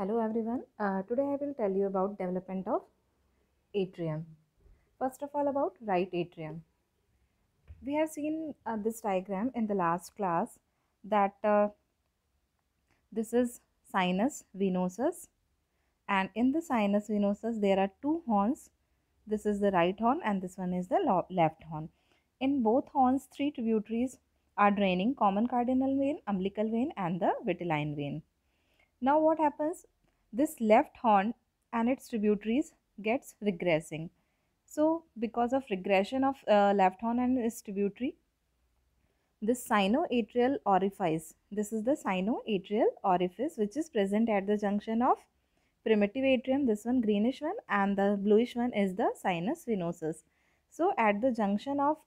Hello everyone, uh, today I will tell you about development of atrium. First of all about right atrium. We have seen uh, this diagram in the last class that uh, this is sinus venosus and in the sinus venosus there are two horns. This is the right horn and this one is the left horn. In both horns three tributaries are draining common cardinal vein, umbilical vein and the vitelline vein now what happens? This left horn and its tributaries gets regressing. So because of regression of uh, left horn and its tributary, this sinoatrial orifice, this is the sinoatrial orifice which is present at the junction of primitive atrium, this one greenish one and the bluish one is the sinus venosus. So at the junction of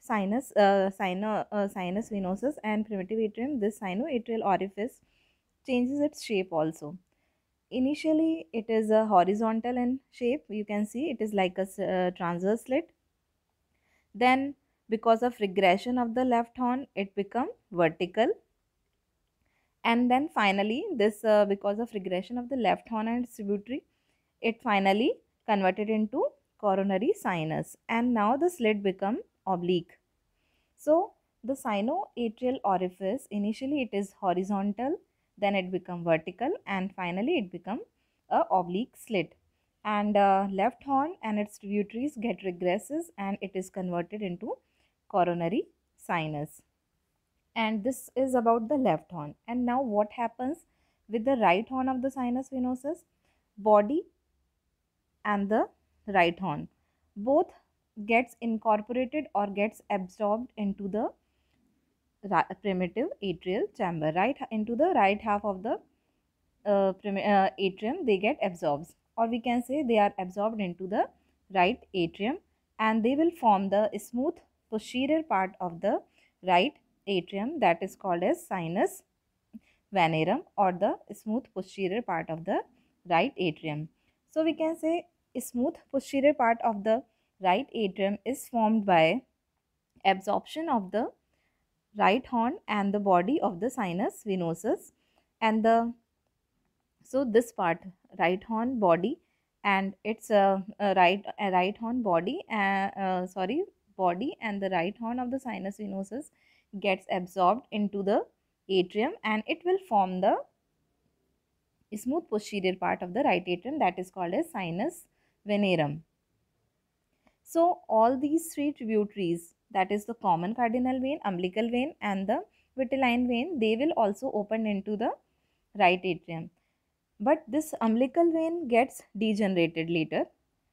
sinus, uh, sino, uh, sinus venosus and primitive atrium, this sinoatrial orifice changes its shape also. Initially, it is a horizontal in shape. You can see it is like a uh, transverse slit. Then, because of regression of the left horn, it become vertical. And then finally, this uh, because of regression of the left horn and tributary, it finally converted into coronary sinus. And now the slit become oblique. So, the sinoatrial orifice, initially it is horizontal then it become vertical and finally it become a oblique slit and uh, left horn and its tributaries get regresses and it is converted into coronary sinus and this is about the left horn and now what happens with the right horn of the sinus venosus body and the right horn both gets incorporated or gets absorbed into the primitive atrial chamber right into the right half of the uh, uh, atrium they get absorbed or we can say they are absorbed into the right atrium and they will form the smooth posterior part of the right atrium that is called as sinus venerum or the smooth posterior part of the right atrium. So we can say smooth posterior part of the right atrium is formed by absorption of the right horn and the body of the sinus venosus and the so this part right horn body and its a, uh, uh, right a uh, right horn body uh, sorry body and the right horn of the sinus venosus gets absorbed into the atrium and it will form the smooth posterior part of the right atrium that is called as sinus venerum so all these three tributaries that is the common cardinal vein, umbilical vein and the vitelline vein, they will also open into the right atrium. But this umbilical vein gets degenerated later.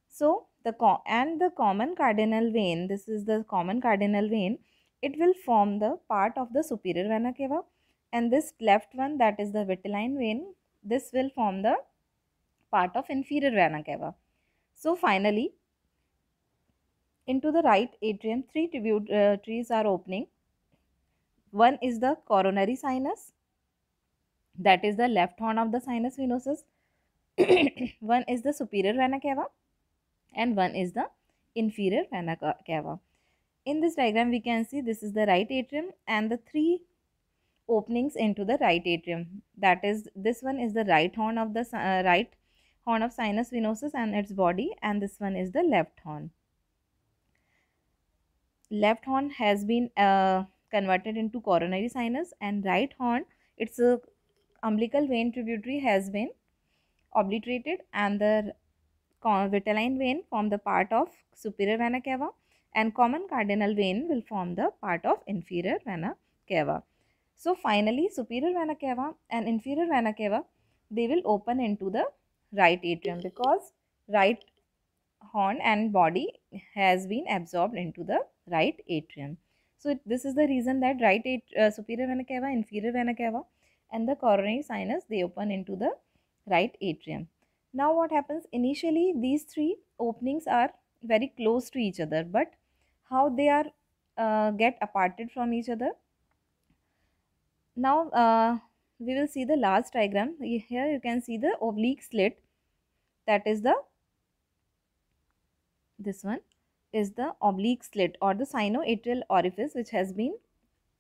So, the and the common cardinal vein, this is the common cardinal vein, it will form the part of the superior vena cava and this left one that is the vitelline vein, this will form the part of inferior vena cava. So, finally, into the right atrium, three tributaries uh, are opening. One is the coronary sinus, that is the left horn of the sinus venosus. one is the superior vena cava and one is the inferior vena cava. In this diagram, we can see this is the right atrium and the three openings into the right atrium. That is, this one is the right horn of the uh, right horn of sinus venosus and its body and this one is the left horn left horn has been uh, converted into coronary sinus and right horn its a uh, umbilical vein tributary has been obliterated and the vitelline vein form the part of superior vena cava and common cardinal vein will form the part of inferior vena cava. So finally superior vena cava and inferior vena cava they will open into the right atrium because right horn and body has been absorbed into the right atrium. So it, this is the reason that right at, uh, superior vena cava, inferior vena cava and the coronary sinus they open into the right atrium. Now what happens initially these three openings are very close to each other but how they are uh, get aparted from each other. Now uh, we will see the last diagram here you can see the oblique slit that is the this one is the oblique slit or the sinoatrial orifice which has been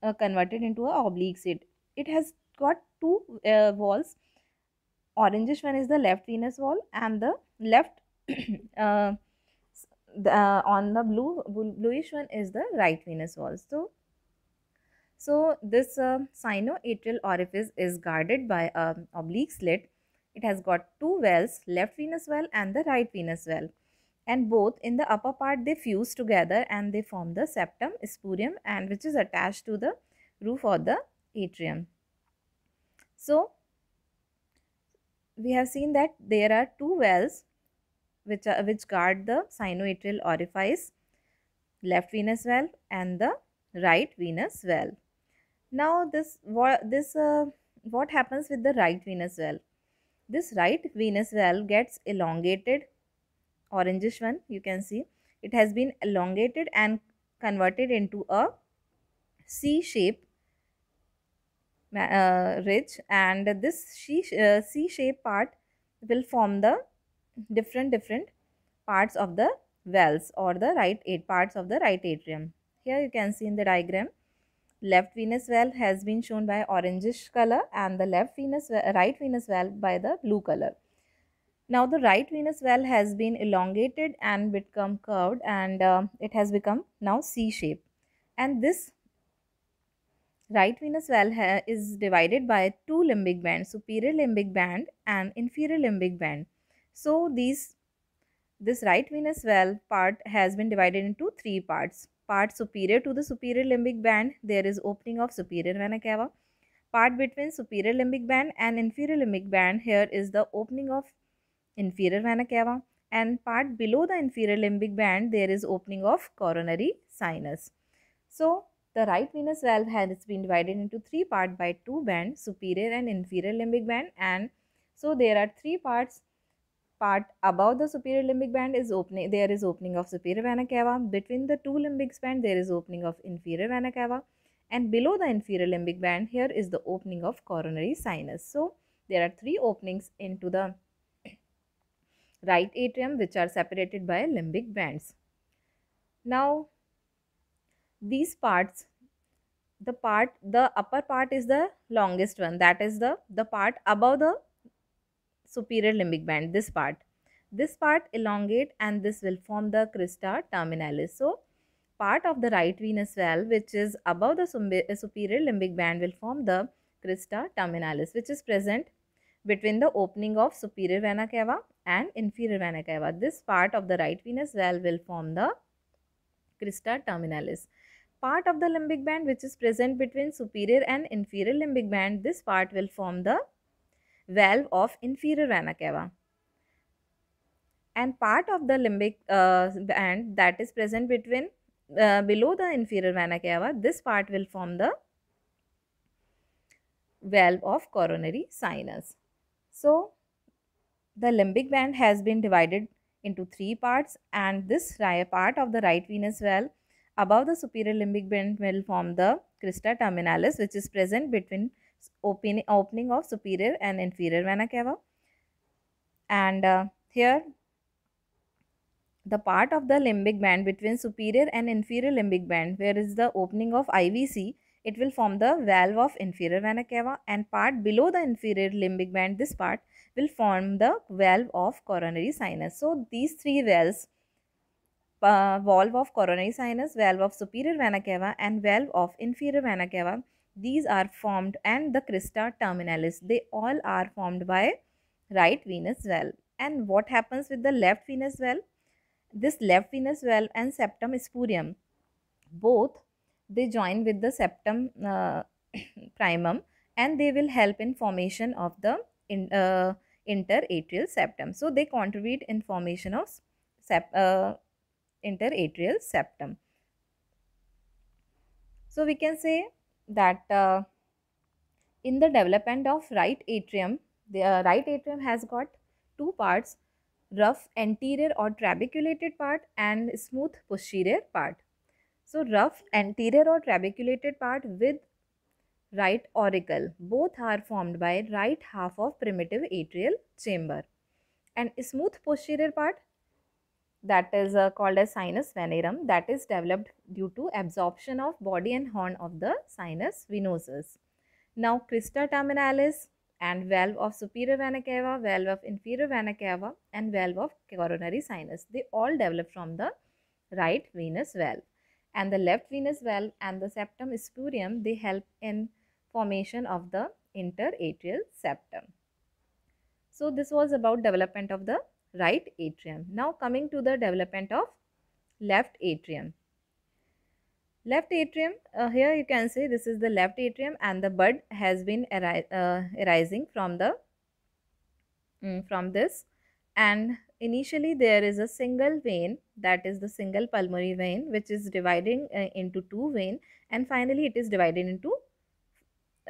uh, converted into an oblique slit. It has got two uh, walls. Orangish one is the left venous wall and the left uh, the, uh, on the blue bluish one is the right venous wall. So, so this uh, sinoatrial orifice is guarded by an um, oblique slit. It has got two wells, left venous well and the right venous well and both in the upper part they fuse together and they form the septum spurium and which is attached to the roof or the atrium. So we have seen that there are two wells which are, which guard the sinoatrial orifice left venous valve and the right venous valve. Now this what this uh, what happens with the right venous valve? This right venous valve gets elongated orangish one you can see it has been elongated and converted into a C shape uh, ridge and this C, uh, C shape part will form the different different parts of the valves or the right eight parts of the right atrium. Here you can see in the diagram left venous valve has been shown by orangish color and the left venous right venous valve by the blue color. Now the right venous well has been elongated and become curved and uh, it has become now C-shape. And this right venous well is divided by two limbic bands, superior limbic band and inferior limbic band. So these this right venous well part has been divided into three parts. Part superior to the superior limbic band, there is opening of superior vena cava. Part between superior limbic band and inferior limbic band, here is the opening of inferior vena cava and part below the inferior limbic band there is opening of coronary sinus. So the right venous valve has been divided into three parts by two bands superior and inferior limbic band and so there are three parts part above the superior limbic band is opening there is opening of superior vena cava between the two limbic band there is opening of inferior vena cava and below the inferior limbic band here is the opening of coronary sinus so there are three openings into the right atrium which are separated by limbic bands. Now these parts the part the upper part is the longest one that is the the part above the superior limbic band this part this part elongate and this will form the crista terminalis so part of the right venous valve which is above the uh, superior limbic band will form the crista terminalis which is present between the opening of superior vena cava and inferior vena cava. This part of the right venous valve will form the crista terminalis. Part of the limbic band which is present between superior and inferior limbic band, this part will form the valve of inferior vena cava. And part of the limbic uh, band that is present between uh, below the inferior vena cava, this part will form the valve of coronary sinus. So, the limbic band has been divided into three parts and this part of the right venous valve above the superior limbic band will form the crista terminalis which is present between open, opening of superior and inferior vena cava and uh, here the part of the limbic band between superior and inferior limbic band where is the opening of IVC it will form the valve of inferior vena cava and part below the inferior limbic band this part will form the valve of coronary sinus. So these three valves, uh, valve of coronary sinus, valve of superior vena cava and valve of inferior vena cava, these are formed and the crista terminalis, they all are formed by right venous valve. And what happens with the left venous valve? This left venous valve and septum spurium, both they join with the septum uh, primum and they will help in formation of the in, uh, interatrial septum. So they contribute in formation of sep uh, interatrial septum. So we can say that uh, in the development of right atrium, the uh, right atrium has got two parts, rough anterior or trabeculated part and smooth posterior part. So rough anterior or trabeculated part with right auricle. Both are formed by right half of primitive atrial chamber. And smooth posterior part that is uh, called as sinus venerum that is developed due to absorption of body and horn of the sinus venosus. Now crista terminalis and valve of superior vena cava, valve of inferior vena cava and valve of coronary sinus. They all develop from the right venous valve and the left venous valve and the septum spurium they help in formation of the interatrial septum. So this was about development of the right atrium. Now coming to the development of left atrium. Left atrium, uh, here you can see this is the left atrium and the bud has been ari uh, arising from the mm, from this and initially there is a single vein that is the single pulmonary vein which is dividing uh, into two vein and finally it is divided into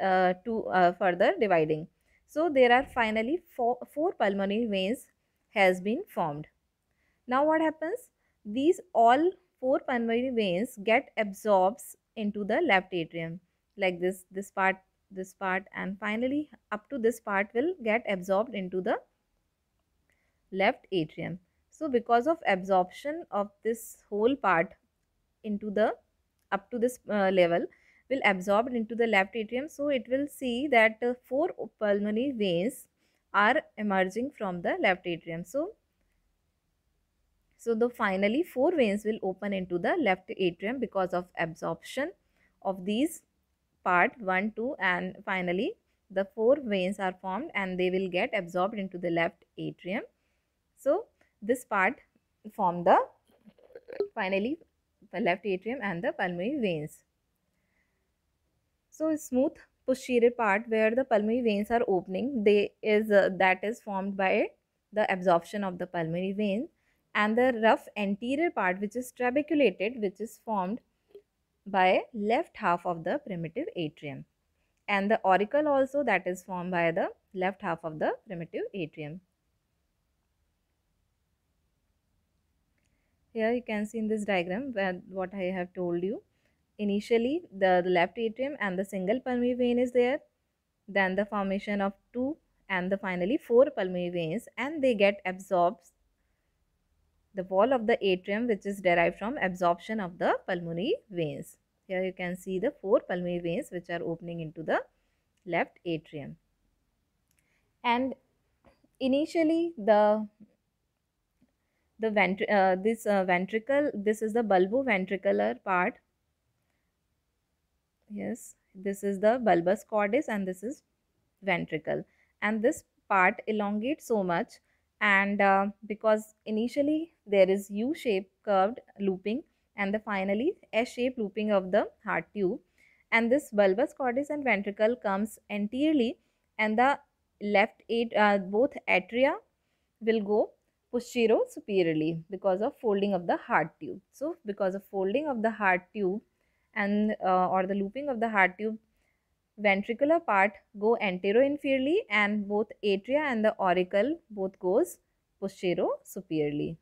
uh, to uh, further dividing. So there are finally four, four pulmonary veins has been formed. Now what happens? These all four pulmonary veins get absorbs into the left atrium like this this part this part and finally up to this part will get absorbed into the left atrium. So because of absorption of this whole part into the up to this uh, level will absorb into the left atrium. So it will see that uh, four pulmonary veins are emerging from the left atrium. So, so the finally four veins will open into the left atrium because of absorption of these part 1, 2 and finally the four veins are formed and they will get absorbed into the left atrium. So this part form the finally the left atrium and the pulmonary veins. So smooth posterior part where the pulmonary veins are opening, they is uh, that is formed by the absorption of the pulmonary vein and the rough anterior part which is trabeculated which is formed by left half of the primitive atrium and the auricle also that is formed by the left half of the primitive atrium. Here you can see in this diagram where what I have told you. Initially, the, the left atrium and the single pulmonary vein is there. Then the formation of two and the finally four pulmonary veins and they get absorbed the wall of the atrium which is derived from absorption of the pulmonary veins. Here you can see the four pulmonary veins which are opening into the left atrium. And initially the the vent uh, this uh, ventricle this is the bulboventricular part yes this is the bulbous cordis and this is ventricle and this part elongates so much and uh, because initially there is u shape curved looping and the finally s shape looping of the heart tube and this bulbous cordis and ventricle comes anteriorly and the left eight uh, both atria will go posterior superiorly because of folding of the heart tube so because of folding of the heart tube and uh, or the looping of the heart tube ventricular part go anteroinferiorly and both atria and the auricle both goes postero superiorly.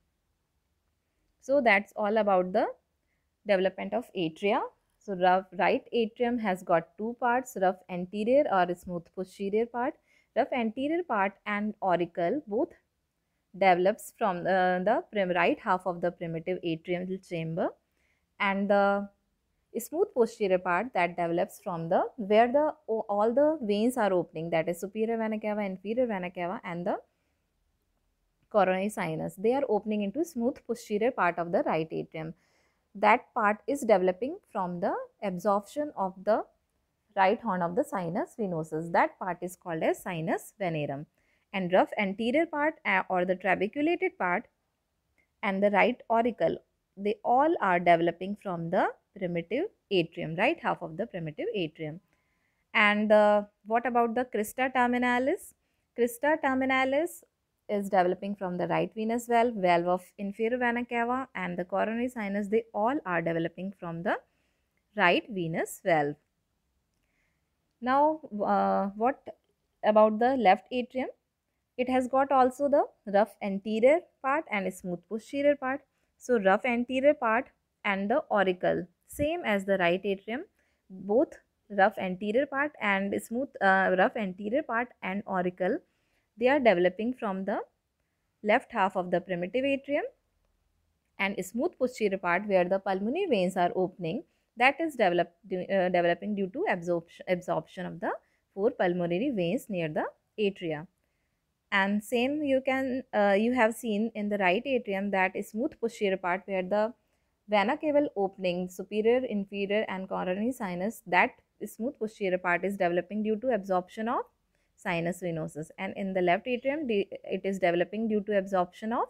So that's all about the development of atria. So rough right atrium has got two parts rough anterior or smooth posterior part. Rough anterior part and auricle both develops from uh, the right half of the primitive atrial chamber and the smooth posterior part that develops from the where the all the veins are opening that is superior vena cava inferior vena cava and the coronary sinus they are opening into smooth posterior part of the right atrium that part is developing from the absorption of the right horn of the sinus venosus that part is called as sinus venarum and rough anterior part or the trabeculated part and the right auricle they all are developing from the primitive atrium, right? Half of the primitive atrium. And uh, what about the crista terminalis? Crista terminalis is developing from the right venous valve, valve of inferior vena cava and the coronary sinus, they all are developing from the right venous valve. Now, uh, what about the left atrium? It has got also the rough anterior part and smooth posterior part. So, rough anterior part and the auricle same as the right atrium both rough anterior part and smooth uh, rough anterior part and auricle they are developing from the left half of the primitive atrium and smooth posterior part where the pulmonary veins are opening that is developed, uh, developing due to absorption, absorption of the four pulmonary veins near the atria and same you can uh, you have seen in the right atrium that smooth posterior part where the Vena cava opening, superior, inferior and coronary sinus, that smooth posterior part is developing due to absorption of sinus venosus and in the left atrium it is developing due to absorption of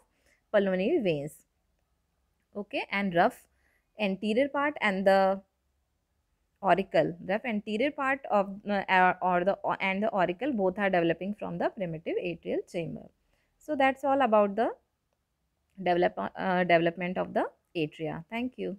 pulmonary veins. Okay and rough anterior part and the auricle rough anterior part of uh, or the uh, and the auricle both are developing from the primitive atrial chamber so that's all about the develop uh, development of the atria. Thank you.